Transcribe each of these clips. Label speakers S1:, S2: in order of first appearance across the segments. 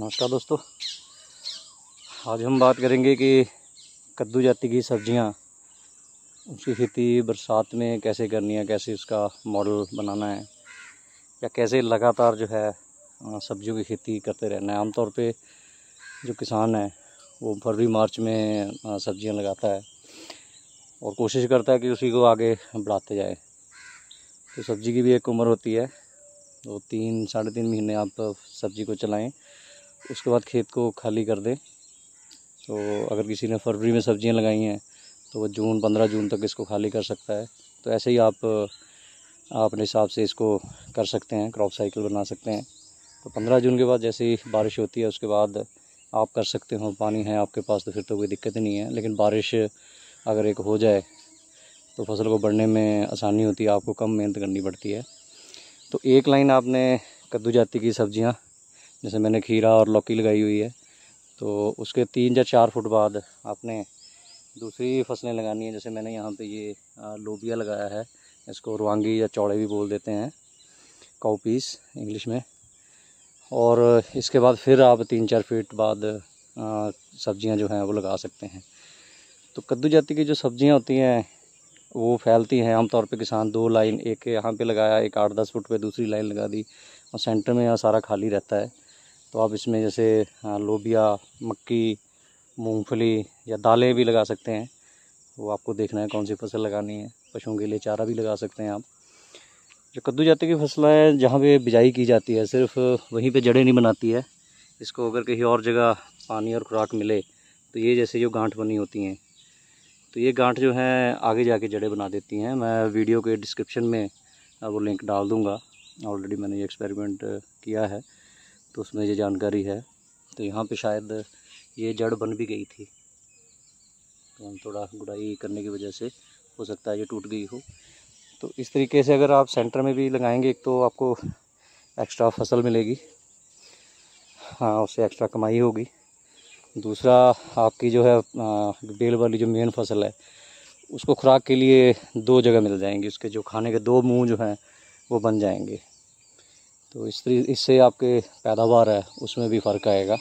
S1: नमस्कार दोस्तों आज हम बात करेंगे कि कद्दू जाति की सब्जियां उसकी खेती बरसात में कैसे करनी है कैसे उसका मॉडल बनाना है या कैसे लगातार जो है सब्जियों की खेती करते रहना है आमतौर पे जो किसान है वो फरवरी मार्च में सब्जियां लगाता है और कोशिश करता है कि उसी को आगे बढ़ाते जाए तो सब्ज़ी की भी एक उम्र होती है तो तीन साढ़े तीन महीने आप सब्ज़ी को चलाएं उसके बाद खेत को खाली कर दें तो अगर किसी ने फरवरी में सब्जियां लगाई हैं तो वो जून पंद्रह जून तक इसको खाली कर सकता है तो ऐसे ही आप अपने हिसाब से इसको कर सकते हैं क्रॉप साइकिल बना सकते हैं तो पंद्रह जून के बाद जैसे ही बारिश होती है उसके बाद आप कर सकते हो पानी है आपके पास तो फिर तो कोई दिक्कत नहीं है लेकिन बारिश अगर एक हो जाए तो फसल को बढ़ने में आसानी होती है आपको कम मेहनत करनी पड़ती है तो एक लाइन आपने कद्दू जाति की सब्जियां जैसे मैंने खीरा और लौकी लगाई हुई है तो उसके तीन या चार फुट बाद आपने दूसरी फसलें लगानी है जैसे मैंने यहाँ पे ये लोबिया लगाया है इसको रुआंगी या चौड़े भी बोल देते हैं काउ पीस इंग्लिश में और इसके बाद फिर आप तीन चार फीट बाद सब्ज़ियाँ जो हैं वो लगा सकते हैं तो कद्दू जाति की जो सब्ज़ियाँ होती हैं वो फैलती हैं आमतौर पे किसान दो लाइन एक यहाँ पे लगाया एक आठ दस फुट पे दूसरी लाइन लगा दी और सेंटर में यहाँ सारा खाली रहता है तो आप इसमें जैसे हाँ, लोबिया मक्की मूंगफली या दालें भी लगा सकते हैं वो आपको देखना है कौन सी फसल लगानी है पशुओं के लिए चारा भी लगा सकते हैं आप जो कद्दू जाते की फसल है जहाँ पे बिजाई की जाती है सिर्फ वहीं पे जड़ें नहीं बनाती है इसको अगर कहीं और जगह पानी और खुराक मिले तो ये जैसे जो गांठ बनी होती हैं तो ये गांठ जो है आगे जाके जड़ें बना देती हैं मैं वीडियो के डिस्क्रिप्शन में वो लिंक डाल दूँगा ऑलरेडी मैंने ये एक्सपेरिमेंट किया है तो उसमें ये जानकारी है तो यहाँ पे शायद ये जड़ बन भी गई थी तो हम थोड़ा गुड़ाई करने की वजह से हो सकता है ये टूट गई हो तो इस तरीके से अगर आप सेंटर में भी लगाएंगे एक तो आपको एक्स्ट्रा फसल मिलेगी हाँ उससे एक्स्ट्रा कमाई होगी दूसरा आपकी जो है बेल वाली जो मेन फसल है उसको खुराक के लिए दो जगह मिल जाएंगी उसके जो खाने के दो मुंह जो हैं वो बन जाएंगे तो इस इससे आपके पैदावार है उसमें भी फ़र्क आएगा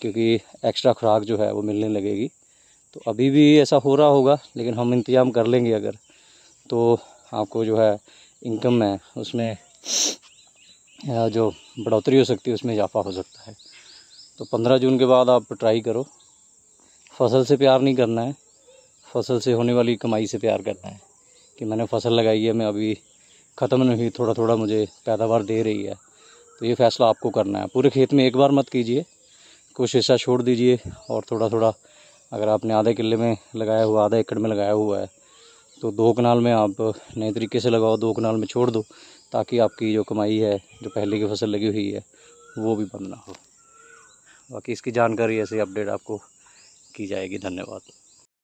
S1: क्योंकि एक्स्ट्रा खुराक जो है वो मिलने लगेगी तो अभी भी ऐसा हो रहा होगा लेकिन हम इंतज़ाम कर लेंगे अगर तो आपको जो है इनकम है उसमें जो बढ़ोतरी हो सकती है उसमें इजाफा हो सकता है तो पंद्रह जून के बाद आप ट्राई करो फसल से प्यार नहीं करना है फसल से होने वाली कमाई से प्यार करना है कि मैंने फसल लगाई है मैं अभी ख़त्म नहीं हुई थोड़ा थोड़ा मुझे पैदावार दे रही है तो ये फैसला आपको करना है पूरे खेत में एक बार मत कीजिए कुछ हिस्सा छोड़ दीजिए और थोड़ा थोड़ा अगर आपने आधे किले में लगाया हुआ आधा एकड़ में लगाया हुआ है तो दो कनाल में आप नए तरीके से लगाओ दो कनाल में छोड़ दो ताकि आपकी जो कमाई है जो पहले की फसल लगी हुई है वो भी बंद ना हो बाकी इसकी जानकारी ऐसे अपडेट आपको की जाएगी धन्यवाद